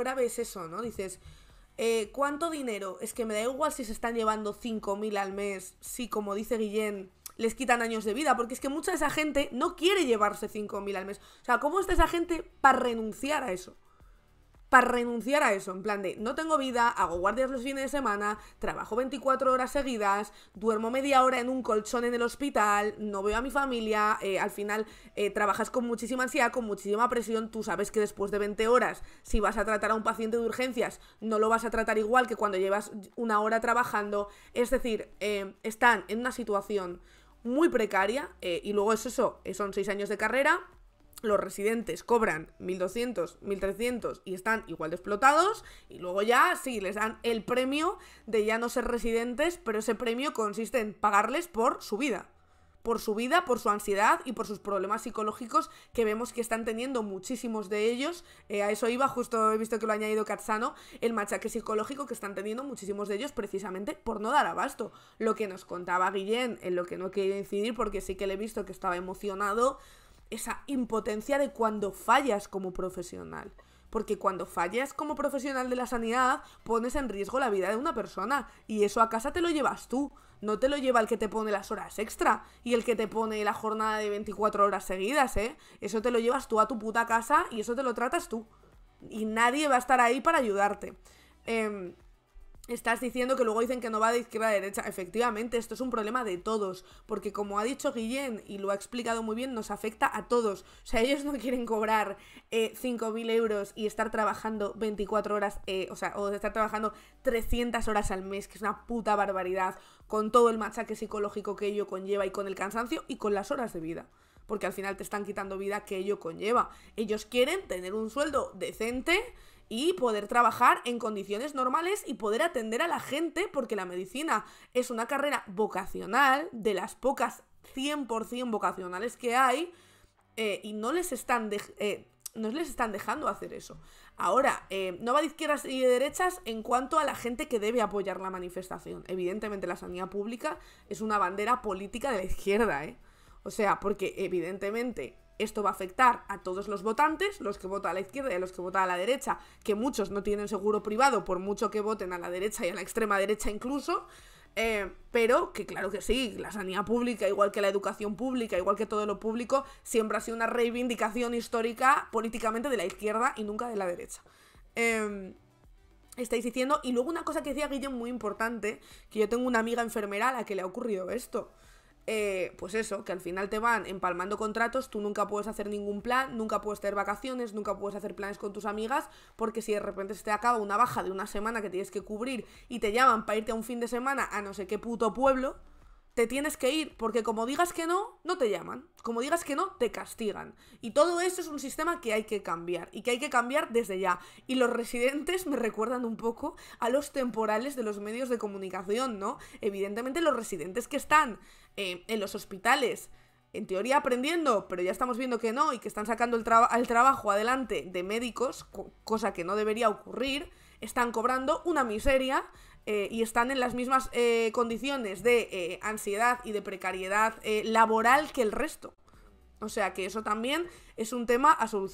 grave es eso, ¿no? Dices, eh, ¿cuánto dinero? Es que me da igual si se están llevando 5.000 al mes, si como dice Guillén, les quitan años de vida, porque es que mucha de esa gente no quiere llevarse 5.000 al mes. O sea, ¿cómo está esa gente para renunciar a eso? para renunciar a eso, en plan de no tengo vida, hago guardias los fines de semana, trabajo 24 horas seguidas, duermo media hora en un colchón en el hospital, no veo a mi familia, eh, al final eh, trabajas con muchísima ansiedad, con muchísima presión, tú sabes que después de 20 horas, si vas a tratar a un paciente de urgencias, no lo vas a tratar igual que cuando llevas una hora trabajando, es decir, eh, están en una situación muy precaria y luego es eso, son seis años de carrera, los residentes cobran 1.200, 1.300 y están igual de explotados y luego ya sí, les dan el premio de ya no ser residentes, pero ese premio consiste en pagarles por su vida. Por su vida, por su ansiedad y por sus problemas psicológicos que vemos que están teniendo muchísimos de ellos. Eh, a eso iba, justo he visto que lo ha añadido Katsano, el machaque psicológico que están teniendo muchísimos de ellos precisamente por no dar abasto. Lo que nos contaba Guillén, en lo que no he querido incidir porque sí que le he visto que estaba emocionado esa impotencia de cuando fallas como profesional. Porque cuando fallas como profesional de la sanidad, pones en riesgo la vida de una persona. Y eso a casa te lo llevas tú. No te lo lleva el que te pone las horas extra y el que te pone la jornada de 24 horas seguidas, ¿eh? Eso te lo llevas tú a tu puta casa y eso te lo tratas tú. Y nadie va a estar ahí para ayudarte. Em, Estás diciendo que luego dicen que no va de izquierda a derecha. Efectivamente, esto es un problema de todos, porque como ha dicho Guillén y lo ha explicado muy bien, nos afecta a todos. O sea, ellos no quieren cobrar 5.000 eh, euros y estar trabajando 24 horas, eh, o sea, o estar trabajando 300 horas al mes, que es una puta barbaridad, con todo el machaque psicológico que ello conlleva y con el cansancio y con las horas de vida porque al final te están quitando vida que ello conlleva. Ellos quieren tener un sueldo decente y poder trabajar en condiciones normales y poder atender a la gente porque la medicina es una carrera vocacional, de las pocas 100% vocacionales que hay, eh, y no les están... Eh, les están dejando hacer eso. Ahora, eh, no va de izquierdas y de derechas en cuanto a la gente que debe apoyar la manifestación. Evidentemente la sanidad pública es una bandera política de la izquierda, ¿eh? O sea, porque evidentemente esto va a afectar a todos los votantes, los que votan a la izquierda y a los que votan a la derecha, que muchos no tienen seguro privado por mucho que voten a la derecha y a la extrema derecha incluso. Eh, pero que claro que sí, la sanidad pública, igual que la educación pública, igual que todo lo público, siempre ha sido una reivindicación histórica políticamente de la izquierda y nunca de la derecha. Em, estáis diciendo, y luego una cosa que decía Guillem muy importante, que yo tengo una amiga enfermera a la que le ha ocurrido esto. Eh, pues eso, que al final te van empalmando contratos, tú nunca puedes hacer ningún plan, nunca puedes tener vacaciones, nunca puedes hacer planes con tus amigas, porque si de repente se te acaba una baja de una semana que tienes que cubrir y te llaman para irte a un fin de semana a no sé qué puto pueblo, te tienes que ir, porque como digas que no, no te llaman, como digas que no, te castigan. Y todo eso es un sistema que hay que cambiar, y que hay que cambiar desde ya. Y los residentes me recuerdan un poco a los temporales de los medios de comunicación, ¿no? Evidentemente los residentes que están eh, en los hospitales, en teoría aprendiendo, pero ya estamos viendo que no, y que están sacando el, trabajo adelante de médicos, cosa que no debería ocurrir, están cobrando una miseria eh, y están en las mismas eh, condiciones de eh, ansiedad y de precariedad laboral que el resto. O sea que eso también es un tema a solucionar.